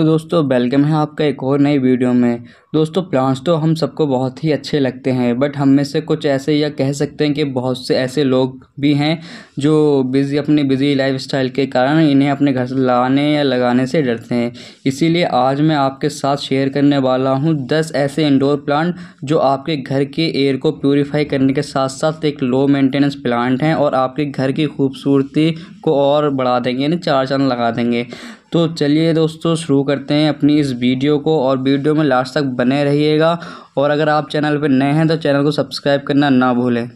तो दोस्तों वेलकम है आपका एक और नई वीडियो में दोस्तों प्लांट्स तो हम सबको बहुत ही अच्छे लगते हैं बट हम में से कुछ ऐसे या कह सकते हैं कि बहुत से ऐसे लोग भी हैं जो बिज़ी अपने बिज़ी लाइफस्टाइल के कारण इन्हें अपने घर से लाने या लगाने से डरते हैं इसीलिए आज मैं आपके साथ शेयर करने वाला हूँ दस ऐसे इंडोर प्लांट जो आपके घर के एयर को प्योरीफाई करने के साथ साथ एक लो मेंटेनेंस प्लांट हैं और आपके घर की खूबसूरती को और बढ़ा देंगे यानी चार चांद लगा देंगे तो चलिए दोस्तों शुरू करते हैं अपनी इस वीडियो को और वीडियो में लास्ट तक बने रहिएगा और अगर आप चैनल पर नए हैं तो चैनल को सब्सक्राइब करना ना भूलें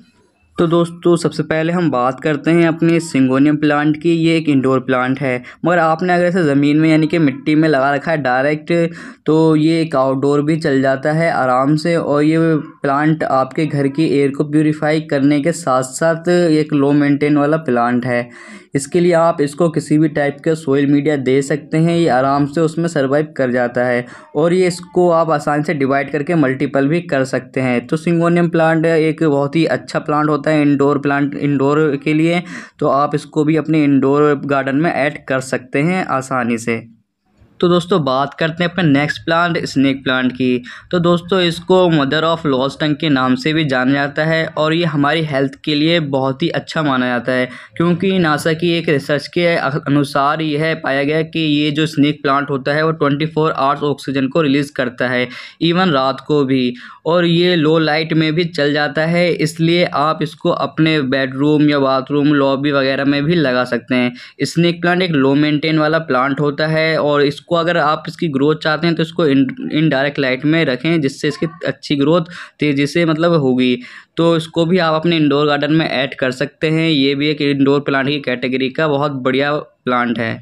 तो दोस्तों सबसे पहले हम बात करते हैं अपने सिंगोनियम प्लांट की ये एक इंडोर प्लांट है मगर आपने अगर इसे ज़मीन में यानी कि मिट्टी में लगा रखा है डायरेक्ट तो ये एक आउटडोर भी चल जाता है आराम से और ये प्लांट आपके घर की एयर को प्योरीफाई करने के साथ साथ एक लो मेंटेन वाला प्लांट है इसके लिए आप इसको किसी भी टाइप के सोयल मीडिया दे सकते हैं ये आराम से उसमें सर्वाइव कर जाता है और ये इसको आप आसान से डिवाइड करके मल्टीपल भी कर सकते हैं तो सिंगोनियम प्लांट एक बहुत ही अच्छा प्लांट होता होता है इंडोर प्लांट इंडोर के लिए तो आप इसको भी अपने इंडोर गार्डन में ऐड कर सकते हैं आसानी से तो दोस्तों बात करते हैं अपने नेक्स्ट प्लांट स्नैक प्लांट की तो दोस्तों इसको मदर ऑफ लॉस्टंग के नाम से भी जाना जाता है और ये हमारी हेल्थ के लिए बहुत ही अच्छा माना जाता है क्योंकि नासा की एक रिसर्च के अनुसार यह पाया गया कि ये जो स्नैक प्लांट होता है वो ट्वेंटी फोर आवर्स ऑक्सीजन को रिलीज़ करता है इवन रात को भी और ये लो लाइट में भी चल जाता है इसलिए आप इसको अपने बेडरूम या बाथरूम लॉबी वगैरह में भी लगा सकते हैं स्नैक प्लांट एक लो मेंटेन वाला प्लांट होता है और इसको इसको अगर आप इसकी ग्रोथ चाहते हैं तो इसको इनडायरेक्ट लाइट में रखें जिससे इसकी अच्छी ग्रोथ तेज़ी से मतलब होगी तो इसको भी आप अपने इंडोर गार्डन में ऐड कर सकते हैं ये भी एक इंडोर प्लांट की कैटेगरी का बहुत बढ़िया प्लांट है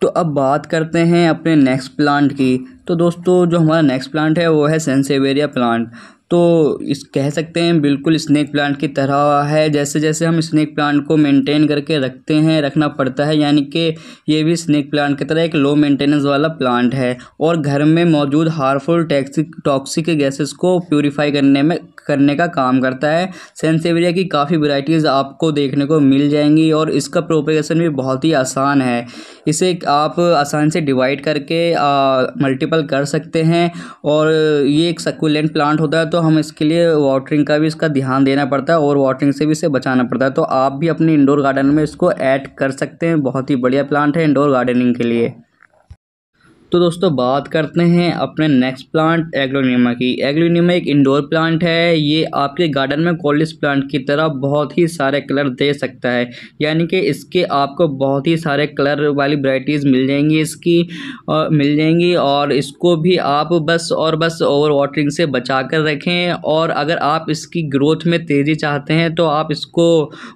तो अब बात करते हैं अपने नेक्स्ट प्लांट की तो दोस्तों जो हमारा नेक्स्ट प्लांट है वो है सेंसेवेरिया प्लांट तो इस कह सकते हैं बिल्कुल स्नैक प्लांट की तरह है जैसे जैसे हम स्नैक प्लांट को मेंटेन करके रखते हैं रखना पड़ता है यानी कि ये भी स्नैक प्लांट की तरह एक लो मेंटेनेंस वाला प्लांट है और घर में मौजूद हार्मफुल टैक्सिक टॉक्सिक गैसेस को प्योरीफाई करने में करने का काम करता है सेंसेवेरिया की काफ़ी वराइटीज़ आपको देखने को मिल जाएंगी और इसका प्रोपेगेशन भी बहुत ही आसान है इसे आप आसान से डिवाइड करके मल्टीपल कर सकते हैं और ये एक सकुलेंट प्लांट होता है तो हम इसके लिए वाटरिंग का भी इसका ध्यान देना पड़ता है और वाटरिंग से भी इसे बचाना पड़ता है तो आप भी अपने इंडोर गार्डन में इसको ऐड कर सकते हैं बहुत ही बढ़िया प्लांट है इंडोर गार्डनिंग के लिए तो दोस्तों बात करते हैं अपने नेक्स्ट प्लांट एग्लोनीमा की एग्लोनीमा एक इंडोर प्लांट है ये आपके गार्डन में कोलिस प्लांट की तरह बहुत ही सारे कलर दे सकता है यानी कि इसके आपको बहुत ही सारे कलर वाली वराइटीज़ मिल जाएंगी इसकी और मिल जाएंगी और इसको भी आप बस और बस ओवर वाटरिंग से बचा कर रखें और अगर आप इसकी ग्रोथ में तेज़ी चाहते हैं तो आप इसको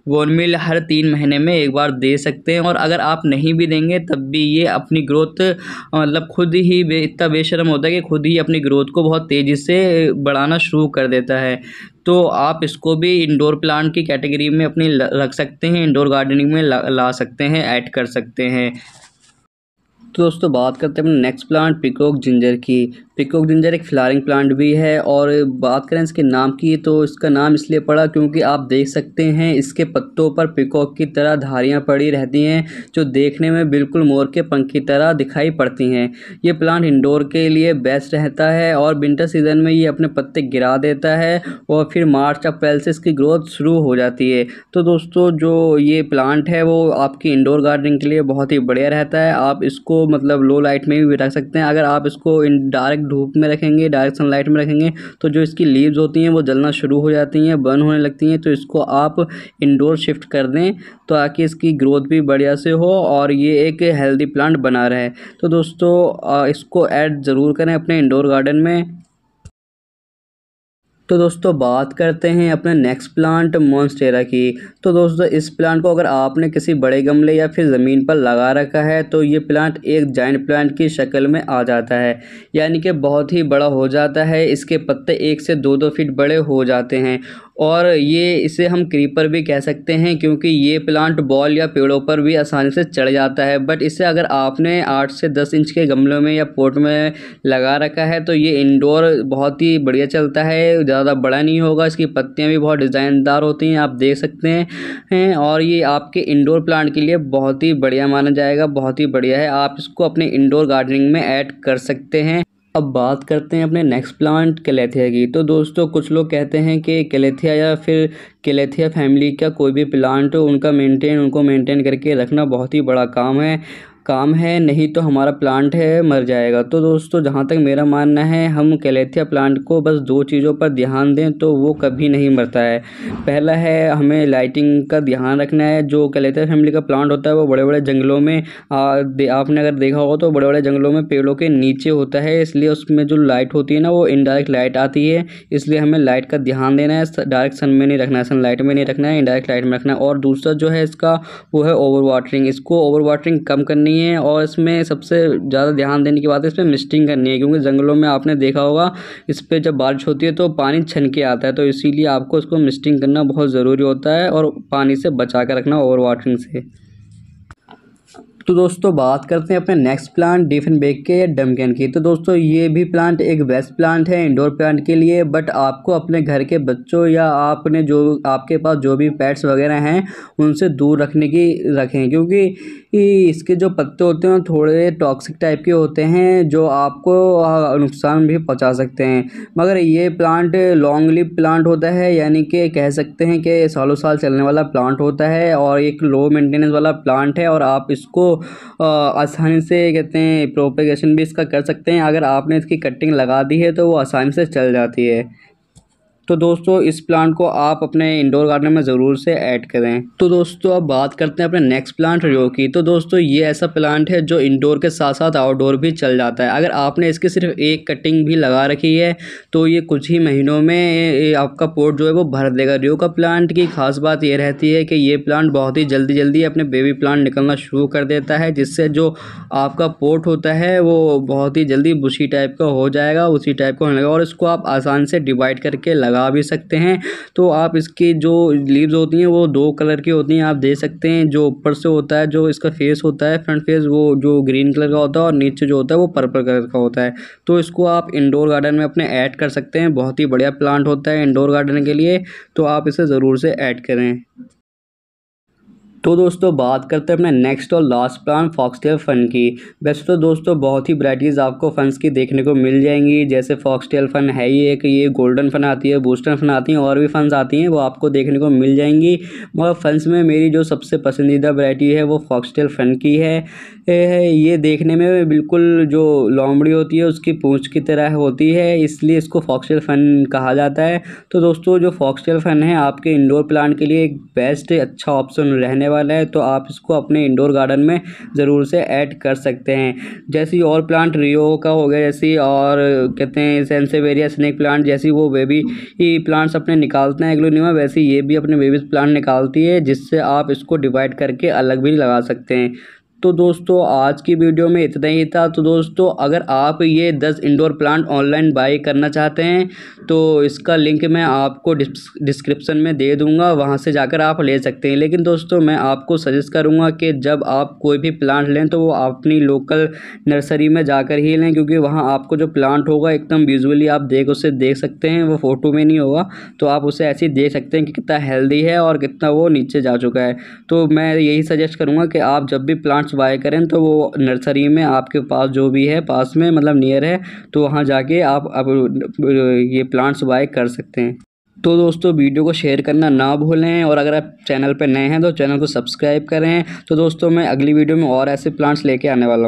गोनमिल हर तीन महीने में एक बार दे सकते हैं और अगर आप नहीं भी देंगे तब भी ये अपनी ग्रोथ मतलब खुद ही बे इतना बेशरम होता है कि खुद ही अपनी ग्रोथ को बहुत तेज़ी से बढ़ाना शुरू कर देता है तो आप इसको भी इंडोर प्लांट की कैटेगरी में अपनी रख सकते हैं इंडोर गार्डनिंग में ला, ला सकते हैं ऐड कर सकते हैं तो दोस्तों बात करते हैं अपने नेक्स्ट प्लांट पिकॉक जिंजर की पिकॉक जिंजर एक फ्लारिंग प्लांट भी है और बात करें इसके नाम की तो इसका नाम इसलिए पड़ा क्योंकि आप देख सकते हैं इसके पत्तों पर पिकॉक की तरह धारियाँ पड़ी रहती हैं जो देखने में बिल्कुल मोर के पंख की तरह दिखाई पड़ती हैं ये प्लांट इंडोर के लिए बेस्ट रहता है और विंटर सीजन में ये अपने पत्ते गिरा देता है और फिर मार्च अप्रैल से इसकी ग्रोथ शुरू हो जाती है तो दोस्तों जो ये प्लांट है वो आपकी इंडोर गार्डनिंग के लिए बहुत ही बढ़िया रहता है आप इसको मतलब लो लाइट में भी रख सकते हैं अगर आप इसको डायरेक्ट धूप में रखेंगे डायरेक्ट सनलाइट में रखेंगे तो जो इसकी लीव्स होती हैं वो जलना शुरू हो जाती हैं बर्न होने लगती हैं तो इसको आप इंडोर शिफ्ट कर दें तो ताकि इसकी ग्रोथ भी बढ़िया से हो और ये एक हेल्दी प्लांट बना रहे तो दोस्तों इसको ऐड ज़रूर करें अपने इंडोर गार्डन में तो दोस्तों बात करते हैं अपने नेक्स्ट प्लांट मॉन्स्टेरा की तो दोस्तों इस प्लांट को अगर आपने किसी बड़े गमले या फिर ज़मीन पर लगा रखा है तो ये प्लांट एक जाइंट प्लांट की शक्ल में आ जाता है यानी कि बहुत ही बड़ा हो जाता है इसके पत्ते एक से दो दो फीट बड़े हो जाते हैं और ये इसे हम क्रीपर भी कह सकते हैं क्योंकि ये प्लांट बॉल या पेड़ों पर भी आसानी से चढ़ जाता है बट इसे अगर आपने आठ से दस इंच के गमलों में या पोट में लगा रखा है तो ये इंडोर बहुत ही बढ़िया चलता है ज़्यादा बड़ा नहीं होगा इसकी पत्तियाँ भी बहुत डिज़ाइनदार होती हैं आप देख सकते हैं और ये आपके इंडोर प्लांट के लिए बहुत ही बढ़िया माना जाएगा बहुत ही बढ़िया है आप इसको अपने इंडोर गार्डनिंग में ऐड कर सकते हैं अब बात करते हैं अपने नेक्स्ट प्लांट कैलेथिया की तो दोस्तों कुछ लोग कहते हैं कि कैलेथिया या फिर कैलेथिया फैमिली का कोई भी प्लांट उनका मेंटेन उनको मेंटेन करके रखना बहुत ही बड़ा काम है काम है नहीं तो हमारा प्लांट है मर जाएगा तो दोस्तों जहाँ तक मेरा मानना है हम कैलेथिया प्लांट को बस दो चीज़ों पर ध्यान दें तो वो कभी नहीं मरता है पहला है हमें लाइटिंग का ध्यान रखना है जो कैलेथिया फैमिली का प्लांट होता है वो बड़े बड़े जंगलों में आ, आपने अगर देखा होगा तो बड़े बड़े जंगलों में पेड़ों के नीचे होता है इसलिए उसमें जो लाइट होती है ना वो इनडायरेक्ट लाइट आती है इसलिए हमें लाइट का ध्यान देना है डायरेक्ट सन में नहीं रखना है सन लाइट में नहीं रखना है इनडायरेक्ट लाइट में रखना है और दूसरा जो है इसका वो है ओवर वाटरिंग इसको ओवर वाटरिंग कम करनी करनी है और इसमें सबसे ज़्यादा ध्यान देने की बात है इसमें मिस्टिंग करनी है क्योंकि जंगलों में आपने देखा होगा इस पर जब बारिश होती है तो पानी छन के आता है तो इसीलिए आपको इसको मिस्टिंग करना बहुत ज़रूरी होता है और पानी से बचा कर रखना ओवर वाटरिंग से तो दोस्तों बात करते हैं अपने नेक्स्ट प्लांट डिफिन बेग के या डमकैन की तो दोस्तों ये भी प्लांट एक वेस्ट प्लांट है इंडोर प्लांट के लिए बट आपको अपने घर के बच्चों या आपने जो आपके पास जो भी पेट्स वगैरह हैं उनसे दूर रखने की रखें क्योंकि इसके जो पत्ते होते हैं थोड़े टॉक्सिक टाइप के होते हैं जो आपको नुकसान भी पहुँचा सकते हैं मगर ये प्लांट लॉन्ग लिप प्लांट होता है यानी कि कह सकते हैं कि सालों साल चलने वाला प्लांट होता है और एक लो मेंटेनेंस वाला प्लांट है और आप इसको आसानी से कहते हैं प्रोपेगेशन भी इसका कर सकते हैं अगर आपने इसकी कटिंग लगा दी है तो वो आसानी से चल जाती है तो दोस्तों इस प्लांट को आप अपने इंडोर गार्डन में ज़रूर से ऐड करें तो दोस्तों अब बात करते हैं अपने नेक्स्ट प्लांट रियो की तो दोस्तों ये ऐसा प्लांट है जो इंडोर के साथ साथ आउटडोर भी चल जाता है अगर आपने इसकी सिर्फ एक कटिंग भी लगा रखी है तो ये कुछ ही महीनों में आपका पोर्ट जो है वो भर देगा रियो का प्लांट की खास बात यह रहती है कि ये प्लांट बहुत ही जल्दी जल्दी अपने बेबी प्लांट निकलना शुरू कर देता है जिससे जो आपका पोर्ट होता है वो बहुत ही जल्दी बुशी टाइप का हो जाएगा उसी टाइप का होने लगेगा और इसको आप आसान से डिवाइड करके लगा लगा भी सकते हैं तो आप इसकी जो लीव्स होती हैं वो दो कलर की होती हैं आप दे सकते हैं जो ऊपर से होता है जो इसका फेस होता है फ्रंट फेस वो जो ग्रीन कलर का होता है और नीचे जो होता है वो पर्पल कलर का होता है तो इसको आप इंडोर गार्डन में अपने ऐड कर सकते हैं बहुत ही बढ़िया प्लांट होता है इंडोर गार्डन के लिए तो आप इसे ज़रूर से ऐड करें तो दोस्तों बात करते हैं अपने नेक्स्ट और लास्ट प्लान फॉक्सटेल फ़ंड की वैसे तो दोस्तों बहुत ही वराइटीज़ आपको फंड्स की देखने को मिल जाएंगी जैसे फॉक्सटेल फ़ंड है ही एक ये गोल्डन फंड आती है बूस्टर फंड आती हैं और भी फंड्स आती हैं वो आपको देखने को मिल जाएंगी मगर फंड्स में मेरी जो सबसे पसंदीदा वरायटी है वो फॉक्सटेल फ़ंड की है है ये देखने में बिल्कुल जो लोमड़ी होती है उसकी पूंछ की तरह होती है इसलिए इसको फॉक्सटेल फन कहा जाता है तो दोस्तों जो फॉक्सटेल फन है आपके इंडोर प्लांट के लिए एक बेस्ट अच्छा ऑप्शन रहने वाला है तो आप इसको अपने इंडोर गार्डन में ज़रूर से ऐड कर सकते हैं जैसे और प्लांट रियो का हो गया जैसी और कहते हैं सेंसेवेरिया स्नैक प्लांट जैसी वो बेबी प्लांट्स अपने निकालते हैं एग्लोनिमा वैसे ये भी अपने बेबी प्लांट निकालती है जिससे आप इसको डिवाइड करके अलग भी लगा सकते हैं तो दोस्तों आज की वीडियो में इतना ही था तो दोस्तों अगर आप ये दस इंडोर प्लांट ऑनलाइन बाई करना चाहते हैं तो इसका लिंक मैं आपको डिस्क्रिप्सन में दे दूंगा वहाँ से जाकर आप ले सकते हैं लेकिन दोस्तों मैं आपको सजेस्ट करूँगा कि जब आप कोई भी प्लांट लें तो वो अपनी लोकल नर्सरी में जाकर ही लें क्योंकि वहाँ आपको जो प्लांट होगा एकदम विजुअली आप देख उसे देख सकते हैं वो फ़ोटो में नहीं होगा तो आप उसे ऐसे ही देख सकते हैं कि कितना हेल्दी है और कितना वो नीचे जा चुका है तो मैं यही सजेस्ट करूँगा कि आप जब भी प्लांट प्लांट्स बाय करें तो वो नर्सरी में आपके पास जो भी है पास में मतलब नियर है तो वहाँ जाके आप अब ये प्लांट्स बाय कर सकते हैं तो दोस्तों वीडियो को शेयर करना ना भूलें और अगर आप चैनल पर नए हैं तो चैनल को सब्सक्राइब करें तो दोस्तों मैं अगली वीडियो में और ऐसे प्लांट्स लेके आने वाला हूँ